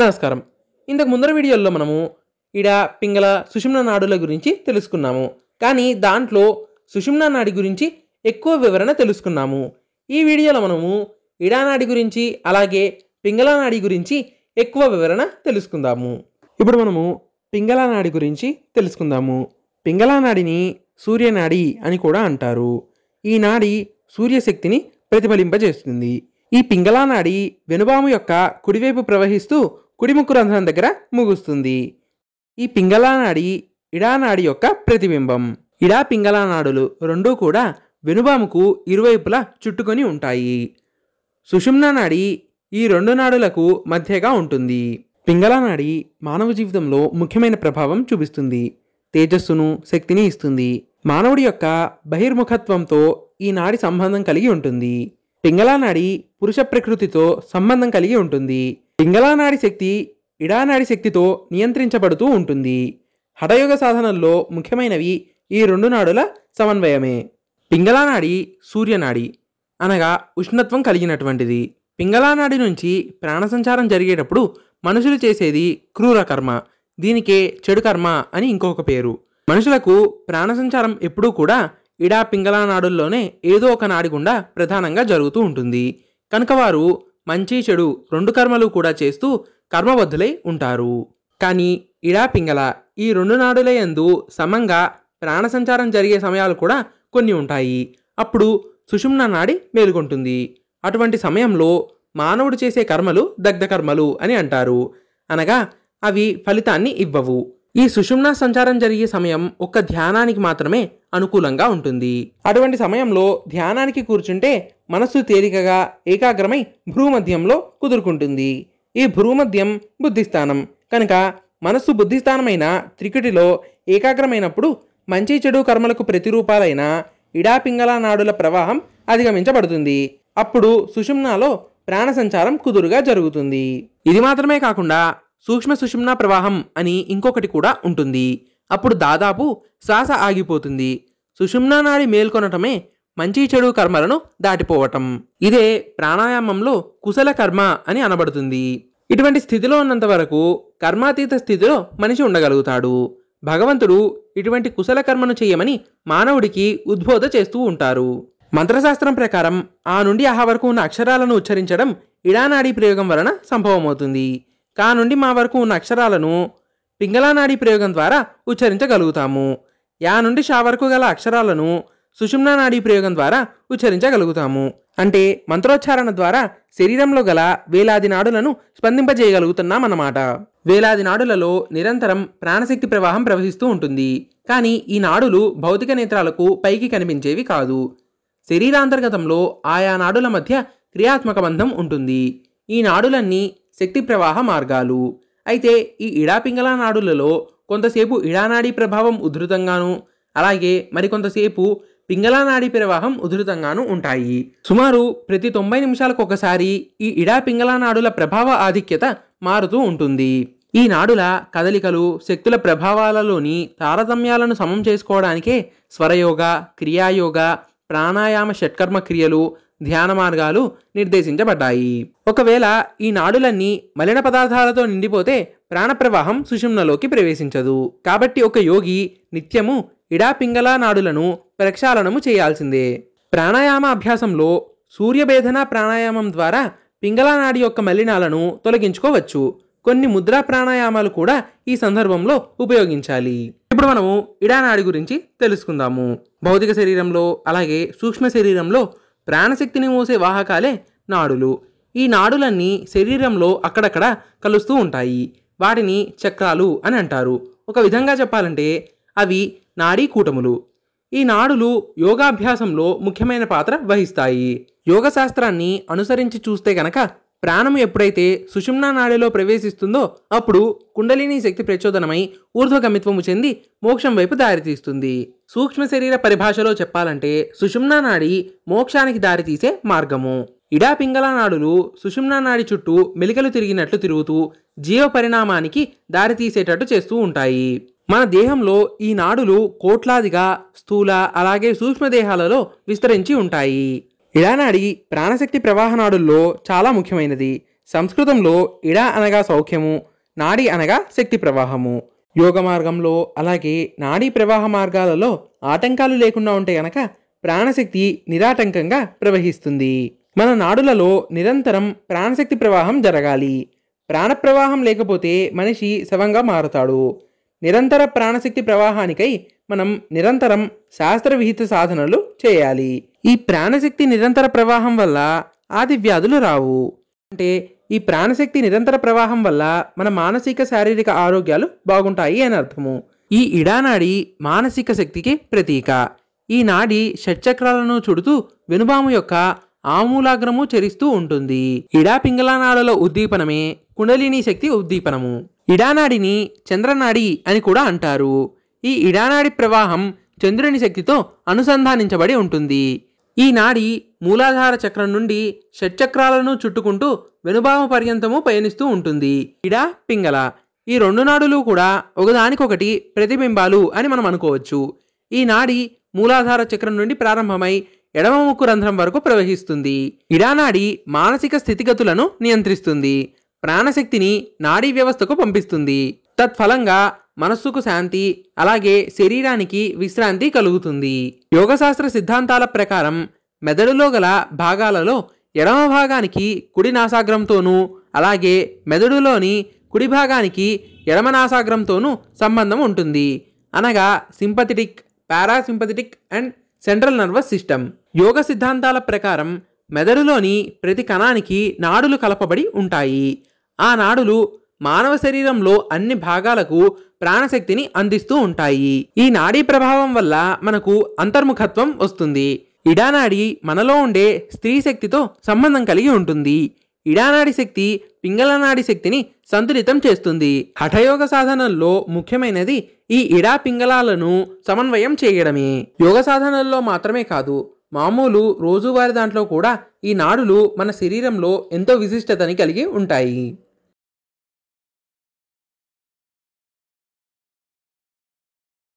నమస్కారం ఇంతకు ముందర వీడియోల్లో మనము ఈడ పింగళ సుషుమ్న నాడుల గురించి తెలుసుకున్నాము కానీ దాంట్లో సుషుమ్న నాడి గురించి ఎక్కువ వివరణ తెలుసుకున్నాము ఈ వీడియోలో మనము ఇడానాడి గురించి అలాగే పింగళ నాడి గురించి ఎక్కువ వివరణ తెలుసుకుందాము ఇప్పుడు మనము పింగళ నాడి గురించి తెలుసుకుందాము పింగళ నాడిని సూర్యనాడి అని కూడా అంటారు ఈ నాడి సూర్యశక్తిని ప్రతిఫలింపజేస్తుంది ఈ పింగళానాడి వెనుబాము యొక్క కుడివైపు ప్రవహిస్తూ కుడిముక్కు రంధ్రం దగ్గర ముగుస్తుంది ఈ పింగళానాడి ఇడానాడి యొక్క ప్రతిబింబం ఇడా పింగళానాడులు రెండూ కూడా వెనుబాముకు ఇరువైపులా చుట్టుకొని ఉంటాయి సుషుమ్న నాడి ఈ రెండు నాడులకు మధ్యగా ఉంటుంది పింగళానాడి మానవ జీవితంలో ముఖ్యమైన ప్రభావం చూపిస్తుంది తేజస్సును శక్తిని ఇస్తుంది మానవుడి యొక్క బహిర్ముఖత్వంతో ఈ నాడి సంబంధం కలిగి ఉంటుంది పింగళానాడి పురుష ప్రకృతితో సంబంధం కలిగి ఉంటుంది పింగళానాడి శక్తి ఇడానాడి శక్తితో నియంత్రించబడుతూ ఉంటుంది హఠయోగ సాధనల్లో ముఖ్యమైనవి ఈ రెండు నాడుల సమన్వయమే పింగళానాడి సూర్యనాడి అనగా ఉష్ణత్వం కలిగినటువంటిది పింగళానాడి నుంచి ప్రాణసంచారం జరిగేటప్పుడు మనుషులు చేసేది క్రూర కర్మ దీనికే చెడు కర్మ అని ఇంకొక పేరు మనుషులకు ప్రాణసంచారం ఎప్పుడూ కూడా ఇడా పింగళానాడుల్లోనే ఏదో ఒక నాడి గుండా ప్రధానంగా జరుగుతూ ఉంటుంది కనుక వారు మంచి చెడు రెండు కర్మలు కూడా చేస్తూ కర్మబద్ధులై ఉంటారు కానీ ఇడా పింగళ ఈ రెండు నాడుల ఎందు సమంగా ప్రాణసంచారం జరిగే సమయాలు కూడా కొన్ని ఉంటాయి అప్పుడు సుషుమ్న నాడి మేలుకుంటుంది అటువంటి సమయంలో మానవుడు చేసే కర్మలు దగ్ధ కర్మలు అని అంటారు అనగా అవి ఫలితాన్ని ఇవ్వవు ఈ సుషుమ్నా సంచారం జరిగే సమయం ఒక్క ధ్యానానికి మాత్రమే అనుకూలంగా ఉంటుంది అటువంటి సమయంలో ధ్యానానికి కూర్చుంటే మనస్సు తేలికగా ఏకాగ్రమై భ్రూమధ్యంలో కుదురుకుంటుంది ఈ భ్రూమధ్యం బుద్ధిస్థానం కనుక మనస్సు బుద్ధిస్థానమైన త్రికుటిలో ఏకాగ్రమైనప్పుడు మంచి చెడు కర్మలకు ప్రతిరూపాలైన ఇడాపింగళ నాడుల ప్రవాహం అధిగమించబడుతుంది అప్పుడు సుషుమ్నాలో ప్రాణ సంచారం కుదురుగా జరుగుతుంది ఇది మాత్రమే కాకుండా సూక్ష్మ సుషుమ్నా ప్రవాహం అని ఇంకొకటి కూడా ఉంటుంది అప్పుడు దాదాపు శ్వాస ఆగిపోతుంది సుషుమ్నా నాడి మేల్కొనటమే మంచి చెడు కర్మలను దాటిపోవటం ఇదే ప్రాణాయామంలో కుశల కర్మ అని అనబడుతుంది ఇటువంటి స్థితిలో ఉన్నంత వరకు కర్మాతీత స్థితిలో మనిషి ఉండగలుగుతాడు భగవంతుడు ఇటువంటి కుశల కర్మను చేయమని మానవుడికి ఉద్బోధ చేస్తూ ఉంటారు మంత్రశాస్త్రం ప్రకారం ఆ నుండి ఆహా వరకు ఉన్న అక్షరాలను ఉచ్చరించడం ఇడానాడి ప్రయోగం వలన సంభవమవుతుంది కా నుండి మా వరకు ఉన్న అక్షరాలను పింగళానాడి ప్రయోగం ద్వారా ఉచ్చరించగలుగుతాము యా నుండి షా వరకు గల అక్షరాలను సుషుమ్నా నాడీ ప్రయోగం ద్వారా ఉచ్చరించగలుగుతాము అంటే మంత్రోచ్చారణ ద్వారా శరీరంలో గల వేలాది నాడులను స్పందింపజేయగలుగుతున్నామన్నమాట వేలాది నాడులలో నిరంతరం ప్రాణశక్తి ప్రవాహం ప్రవహిస్తూ ఉంటుంది కానీ ఈ నాడులు భౌతిక నేత్రాలకు పైకి కనిపించేవి కాదు శరీరాంతర్గతంలో ఆయా నాడుల మధ్య క్రియాత్మక బంధం ఉంటుంది ఈ నాడులన్నీ శక్తి ప్రవాహ మార్గాలు అయితే ఈ ఇడాపింగళ నాడులలో కొంతసేపు ఇడానాడీ ప్రభావం ఉధృతంగాను అలాగే మరికొంతసేపు పింగళానాడి ప్రవాహం ఉధృతంగాను ఉంటాయి సుమారు ప్రతి తొంభై నిమిషాలకు ఒకసారి ఈ ఇడా పింగళానాడుల ప్రభావ ఆధిక్యత మారుతూ ఉంటుంది ఈ నాడుల కదలికలు శక్తుల ప్రభావాలలోని తారతమ్యాలను సమం చేసుకోవడానికే స్వరయోగ క్రియాయోగ ప్రాణాయామ షట్కర్మ క్రియలు ధ్యాన మార్గాలు నిర్దేశించబడ్డాయి ఒకవేళ ఈ నాడులన్నీ మలిన పదార్థాలతో నిండిపోతే ప్రాణప్రవాహం సుషుమ్నలోకి ప్రవేశించదు కాబట్టి ఒక యోగి నిత్యము ఇడా నాడులను ప్రక్షాళనము చేయాల్సిందే ప్రాణాయామ అభ్యాసంలో సూర్యభేదన ప్రాణాయామం ద్వారా పింగళానాడి నాడి యొక్క మలినాలను తొలగించుకోవచ్చు కొన్ని ముద్రా ప్రాణాయామాలు కూడా ఈ సందర్భంలో ఉపయోగించాలి ఇప్పుడు మనము ఇడానాడి గురించి తెలుసుకుందాము భౌతిక శరీరంలో అలాగే సూక్ష్మ శరీరంలో ప్రాణశక్తిని మోసే వాహకాలే నాడులు ఈ నాడులన్నీ శరీరంలో అక్కడక్కడ కలుస్తూ ఉంటాయి వాటిని చక్రాలు అని అంటారు ఒక విధంగా చెప్పాలంటే అవి నాడీ కూటములు ఈ నాడులు యోగాభ్యాసంలో ముఖ్యమైన పాత్ర వహిస్తాయి యోగశాస్త్రాన్ని అనుసరించి చూస్తే గనక ప్రాణం ఎప్పుడైతే సుషుమ్నా నాడిలో ప్రవేశిస్తుందో అప్పుడు కుండలిని శక్తి ప్రచోదనమై ఊర్ధ్వగమిత్వము చెంది మోక్షం వైపు దారితీస్తుంది సూక్ష్మ శరీర పరిభాషలో చెప్పాలంటే సుషుమ్నా నాడి మోక్షానికి దారితీసే మార్గము ఇడా పింగళ నాడులు సుషుమ్నా నాడి చుట్టూ మెలికలు తిరిగినట్లు తిరుగుతూ జీవ పరిణామానికి దారితీసేటట్టు చేస్తూ ఉంటాయి మన దేహంలో ఈ నాడులు కోట్లాదిగా స్థూల అలాగే సూక్ష్మదేహాలలో విస్తరించి ఉంటాయి ఇడానాడి ప్రాణశక్తి ప్రవాహ నాడుల్లో చాలా ముఖ్యమైనది సంస్కృతంలో ఇడా అనగా సౌఖ్యము నాడి అనగా శక్తి ప్రవాహము యోగ మార్గంలో అలాగే నాడీ ప్రవాహ మార్గాలలో ఆటంకాలు లేకుండా ఉంటే గనక ప్రాణశక్తి నిరాటంకంగా ప్రవహిస్తుంది మన నాడులలో నిరంతరం ప్రాణశక్తి ప్రవాహం జరగాలి ప్రాణ ప్రవాహం లేకపోతే మనిషి శవంగా మారుతాడు నిరంతర ప్రాణశక్తి ప్రవాహానికై మనం నిరంతరం శాస్త్ర విహిత సాధనలు చేయాలి ఈ ప్రాణశక్తి నిరంతర ప్రవాహం వల్ల ఆది వ్యాధులు రావు అంటే ఈ ప్రాణశక్తి నిరంతర ప్రవాహం వల్ల మన మానసిక శారీరక ఆరోగ్యాలు బాగుంటాయి అని అర్థము ఈ ఇడానాడి మానసిక శక్తికి ప్రతీక ఈ నాడి షట్చక్రాలను చుడుతూ వెనుబాము యొక్క ఆమూలాగ్రము చరిస్తూ ఉంటుంది ఇడా పింగళనాడుల ఉద్దీపనమే కుండలిని శక్తి ఉద్దీపనము ఇడానాడిని చంద్రనాడి అని కూడా అంటారు ఈ ఇడానాడి ప్రవాహం చంద్రుని శక్తితో అనుసంధానించబడి ఉంటుంది ఈ నాడి మూలాధార చక్రం నుండి షట్చక్రాలను చుట్టుకుంటూ వెనుభావ పర్యంతము పయనిస్తూ ఉంటుంది ఇడ పింగళ ఈ రెండు నాడులు కూడా ఒకదానికొకటి ప్రతిబింబాలు అని మనం అనుకోవచ్చు ఈ నాడి మూలాధార చక్రం నుండి ప్రారంభమై ఎడమ ముక్కు రంధ్రం వరకు ప్రవహిస్తుంది ఇడానాడి మానసిక స్థితిగతులను నియంత్రిస్తుంది ప్రాణశక్తిని నాడీ వ్యవస్థకు పంపిస్తుంది తత్ఫలంగా మనస్సుకు శాంతి అలాగే శరీరానికి విశ్రాంతి కలుగుతుంది యోగశాస్త్ర సిద్ధాంతాల ప్రకారం మెదడులో గల భాగాలలో ఎడమ భాగానికి కుడి నాసాగ్రంతోనూ అలాగే మెదడులోని కుడి భాగానికి ఎడమ నాసాగ్రంతోనూ సంబంధం ఉంటుంది అనగా sympathetic parasympathetic and central nervous system యోగ సిద్ధాంతాల ప్రకారం మెదడులోని ప్రతి కణానికి నాడులు కలపబడి ఉంటాయి ఆ నాడులు మానవ శరీరంలో అన్ని భాగాలకు ప్రాణశక్తిని అందిస్తూ ఉంటాయి ఈ నాడీ ప్రభావం వల్ల మనకు అంతర్ముఖత్వం వస్తుంది ఇడానాడి మనలో ఉండే స్త్రీ శక్తితో సంబంధం కలిగి ఉంటుంది ఇడానాడి శక్తి పింగళనాడి శక్తిని సంతులితం చేస్తుంది హఠయోగ సాధనల్లో ముఖ్యమైనది ఈ ఇడా పింగళాలను సమన్వయం చేయడమే యోగ సాధనల్లో మాత్రమే కాదు మామూలు రోజువారి దాంట్లో కూడా ఈ నాడులు మన శరీరంలో ఎంతో విశిష్టతని కలిగి ఉంటాయి